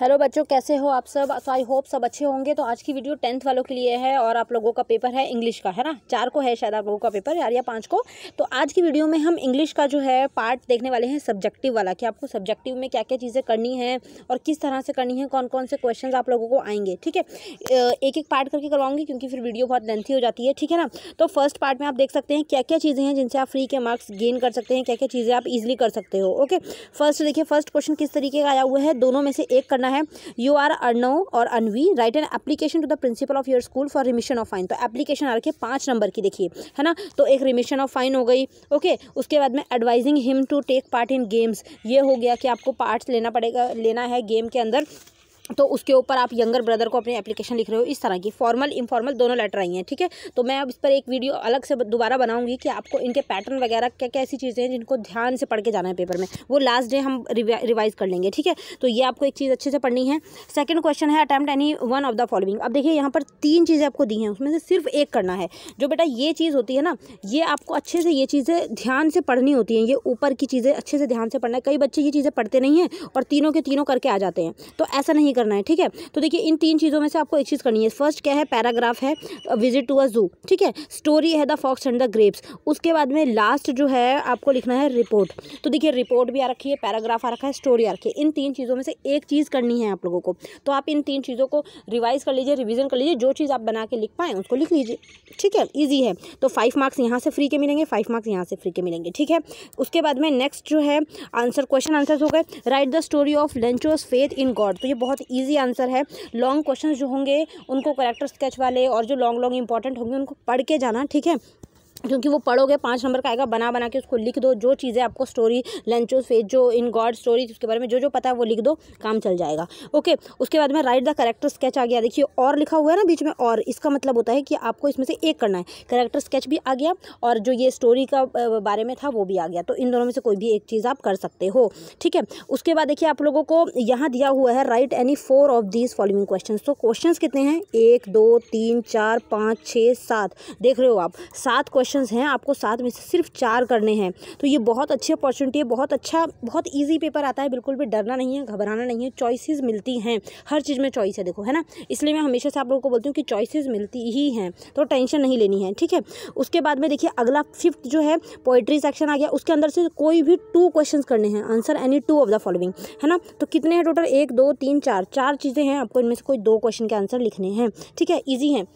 hello बच्चों कैसे हो आप सब सो आई होप सब अच्छे होंगे तो आज की वीडियो टेंथ वालों के लिए है और आप लोगों का पेपर है इंग्लिश का है ना चार को है शायद आप लोगों का पेपर यार या पाँच को तो आज की वीडियो में हम इंग्लिश का जो है पार्ट देखने वाले हैं सब्जेक्टिव वाला कि आपको सब्जेक्टिव में क्या क्या चीज़ें करनी है और किस तरह से करनी है कौन कौन से क्वेश्चन आप लोगों को आएंगे ठीक है एक एक पार्ट करके करवाऊंगी क्योंकि फिर वीडियो बहुत लेंथी हो जाती है ठीक है ना तो फर्स्ट पार्ट में आप देख सकते हैं क्या क्या चीज़ें हैं जिनसे आप फ्री के मार्क्स गेन कर सकते हैं क्या क्या चीज़ें आप ईजिली कर सकते हो ओके फर्स्ट देखिए फर्स्ट क्वेश्चन किस तरीके का आया हुआ है दोनों में से एक करना करना है you are Arno or Anvi write an application to the principal of your school for remission of fine तो एप्लीकेशन आ रखिए पाँच नंबर की देखिए है ना तो एक रिमिशन ऑफ फाइन हो गई ओके उसके बाद में advising him to take part in games ये हो गया कि आपको पार्ट्स लेना पड़ेगा लेना है गेम के अंदर तो उसके ऊपर आप यंगर ब्रदर को अपनी एप्लीकेशन लिख रहे हो इस तरह की फॉर्मल इनफॉर्मल दोनों लेटर आई हैं ठीक है तो मैं अब इस पर एक वीडियो अलग से दोबारा बनाऊंगी कि आपको इनके पैटर्न वगैरह क्या क्या ऐसी चीज़ें हैं जिनको ध्यान से पढ़ के जाना है पेपर में वो लास्ट डे हम रिवाइज कर लेंगे ठीक है तो ये आपको एक चीज़ अच्छे से पढ़नी है सेकेंड क्वेश्चन है attempt any one of the following अब देखिए यहाँ पर तीन चीज़ें आपको दी हैं उसमें से सिर्फ एक करना है जो बेटा ये चीज़ होती है ना ये आपको अच्छे से ये चीज़ें ध्यान से पढ़नी होती हैं ये ऊपर की चीज़ें अच्छे से ध्यान से पढ़ना है कई बच्चे ये चीज़ें पढ़ते नहीं हैं और तीनों के तीनों करके आ जाते हैं तो ऐसा नहीं करना है ठीक है तो देखिए इन तीन चीज़ों में से आपको एक चीज़ करनी है फर्स्ट क्या है पैराग्राफ है विजिट टू अ जू ठीक है स्टोरी है the fox and the grapes उसके बाद में लास्ट जो है आपको लिखना है रिपोर्ट तो देखिए रिपोर्ट भी आ रखी है पैराग्राफ आ रखा है स्टोरी आ रखी है इन तीन चीज़ों में से एक चीज़ करनी है आप लोगों को तो आप इन तीन चीज़ों को रिवाइज कर लीजिए रिविजन कर लीजिए जो चीज़ आप बना के लिख पाएँ उसको लिख लीजिए ठीक है ईजी है तो फाइव मार्क्स यहाँ से फ्री के मिलेंगे फाइव मार्क्स यहाँ से फ्री के मिलेंगे ठीक है उसके बाद में नेक्स्ट जो है आंसर क्वेश्चन आंसर हो गए write the story of Lencho's faith in God तो ये बहुत ईजी आंसर है लॉन्ग क्वेश्चन जो होंगे उनको करेक्टर स्केच वाले और जो लॉन्ग लॉन्ग इंपॉर्टेंट होंगे उनको पढ़ के जाना ठीक है क्योंकि वो पढ़ोगे पाँच नंबर का आएगा बना बना के उसको लिख दो जो चीज़ें आपको स्टोरी लंचो फेज जो इन गॉड स्टोरी उसके बारे में जो जो पता है वो लिख दो काम चल जाएगा ओके उसके बाद में राइट द करेक्टर स्केच आ गया देखिए और लिखा हुआ है ना बीच में और इसका मतलब होता है कि आपको इसमें से एक करना है करेक्टर स्केच भी आ गया और जो ये स्टोरी का बारे में था वो भी आ गया तो इन दोनों में से कोई भी एक चीज़ आप कर सकते हो ठीक है उसके बाद देखिए आप लोगों को यहाँ दिया हुआ है write any four of these following question तो क्वेश्चन कितने हैं एक दो तीन चार पाँच छः सात देख रहे हो आप सात क्वेश्चन क्वेश्चंस हैं आपको सात में से सिर्फ चार करने हैं तो ये बहुत अच्छी अपॉर्चुनिटी है बहुत अच्छा बहुत ईजी पेपर आता है बिल्कुल भी डरना नहीं है घबराना नहीं है चॉइसेस मिलती हैं हर चीज़ में चॉइस है देखो है ना इसलिए मैं हमेशा से आप लोगों को बोलती हूँ कि चॉइसिस मिलती ही हैं तो टेंशन नहीं लेनी है ठीक है उसके बाद में देखिए अगला फिफ्थ जो है पोइट्री सेक्शन आ गया उसके अंदर से कोई भी टू क्वेश्चन करने हैं answer any two of the following है ना तो कितने हैं टोटल एक दो तीन चार चार चीज़ें हैं आपको इनमें से कोई दो क्वेश्चन के आंसर लिखने हैं ठीक है ईजी है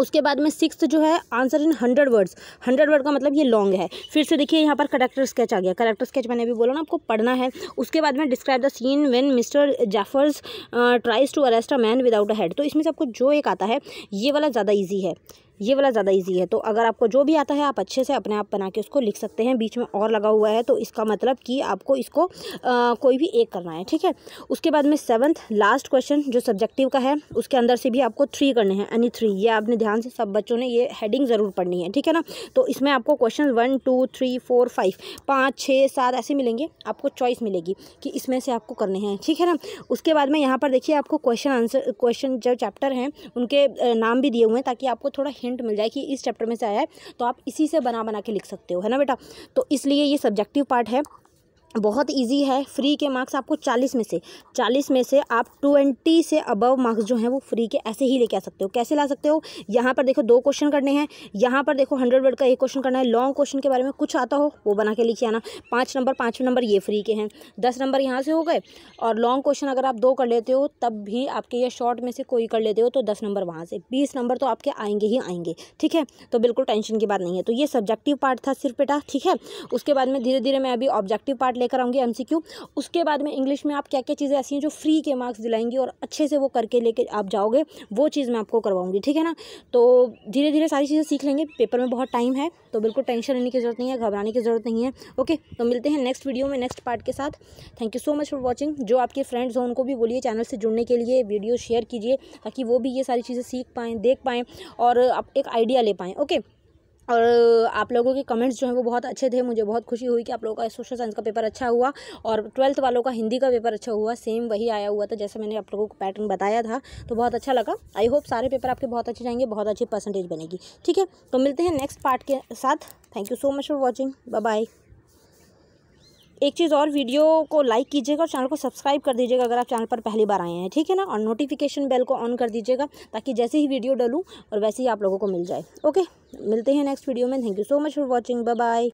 उसके बाद में सिक्स जो है answer in hundred words hundred word का मतलब ये लॉन्ग है फिर से देखिए यहाँ पर करेक्टर स्केच आ गया करेक्टर स्केच मैंने अभी बोला ना आपको पढ़ना है उसके बाद में describe the scene when mister Jaffers tries to arrest a man without a head तो इसमें से आपको जो एक आता है ये वाला ज़्यादा ईजी है ये वाला ज़्यादा ईजी है तो अगर आपको जो भी आता है आप अच्छे से अपने आप बना के उसको लिख सकते हैं बीच में और लगा हुआ है तो इसका मतलब कि आपको इसको आ, कोई भी एक करना है ठीक है उसके बाद में सेवन्थ लास्ट क्वेश्चन जो सब्जेक्टिव का है उसके अंदर से भी आपको थ्री करने हैं यानी थ्री ये आपने ध्यान से सब बच्चों ने ये हेडिंग ज़रूर पढ़नी है ठीक है ना तो इसमें आपको question one two three four five पाँच छः सात ऐसे मिलेंगे आपको चॉइस मिलेगी कि इसमें से आपको करने हैं ठीक है ना उसके बाद में यहाँ पर देखिए आपको क्वेश्चन आंसर क्वेश्चन जो चैप्टर हैं उनके नाम भी दिए हुए हैं ताकि आपको थोड़ा हिंट मिल जाए कि इस चैप्टर में से आया है तो आप इसी से बना बना के लिख सकते हो है ना बेटा तो इसलिए ये सब्जेक्टिव पार्ट है बहुत इजी है फ्री के मार्क्स आपको चालीस में से चालीस में से आप ट्वेंटी से अबव मार्क्स जो हैं वो फ्री के ऐसे ही लेके आ सकते हो कैसे ला सकते हो यहाँ पर देखो दो क्वेश्चन करने हैं यहाँ पर देखो हंड्रेड वर्ड का एक क्वेश्चन करना है लॉन्ग क्वेश्चन के बारे में कुछ आता हो वो बना के लिखे आना पाँच नंबर पाँचवें नंबर ये फ्री के हैं दस नंबर यहाँ से हो गए और लॉन्ग क्वेश्चन अगर आप दो कर लेते हो तब भी आपके ये शॉर्ट में से कोई कर लेते हो तो दस नंबर वहाँ से बीस नंबर तो आपके आएंगे ही आएंगे ठीक है तो बिल्कुल टेंशन की बात नहीं है तो ये सब्जेक्टिव पार्ट था सिर्फ बेटा ठीक है उसके बाद में धीरे धीरे मैं अभी ऑब्जेक्टिव पार्ट लेकर आऊँगी एम उसके बाद में इंग्लिश में आप क्या क्या चीज़ें ऐसी हैं जो फ्री के मार्क्स दिलाएंगी और अच्छे से वो करके लेके आप जाओगे वो चीज़ मैं आपको करवाऊँगी ठीक है ना तो धीरे धीरे सारी चीज़ें सीख लेंगे पेपर में बहुत टाइम है तो बिल्कुल टेंशन लेने की ज़रूरत नहीं है घबराने की ज़रूरत नहीं है ओके तो मिलते हैं नेक्स्ट वीडियो में नेक्स्ट पार्ट के साथ thank you so much for watching जो आपके फ्रेंड्स हैं उनको भी बोलिए चैनल से जुड़ने के लिए वीडियो शेयर कीजिए ताकि वो भी ये सारी चीज़ें सीख पाएँ देख पाएँ और आप एक आइडिया ले पाएँ ओके और आप लोगों के कमेंट्स जो हैं वो बहुत अच्छे थे मुझे बहुत खुशी हुई कि आप लोगों का सोशल साइंस का पेपर अच्छा हुआ और ट्वेल्थ वालों का हिंदी का पेपर अच्छा हुआ सेम वही आया हुआ था जैसे मैंने आप लोगों को पैटर्न बताया था तो बहुत अच्छा लगा आई होप सारे पेपर आपके बहुत अच्छे जाएंगे बहुत अच्छी परसेंटेज बनेगी ठीक है तो मिलते हैं नेक्स्ट पार्ट के साथ thank you so much for watching bye एक चीज़ और वीडियो को लाइक कीजिएगा और चैनल को सब्सक्राइब कर दीजिएगा अगर आप चैनल पर पहली बार आए हैं ठीक है ना और नोटिफिकेशन बेल को ऑन कर दीजिएगा ताकि जैसे ही वीडियो डालूँ और वैसे ही आप लोगों को मिल जाए ओके मिलते हैं नेक्स्ट वीडियो में thank you so much for watching bye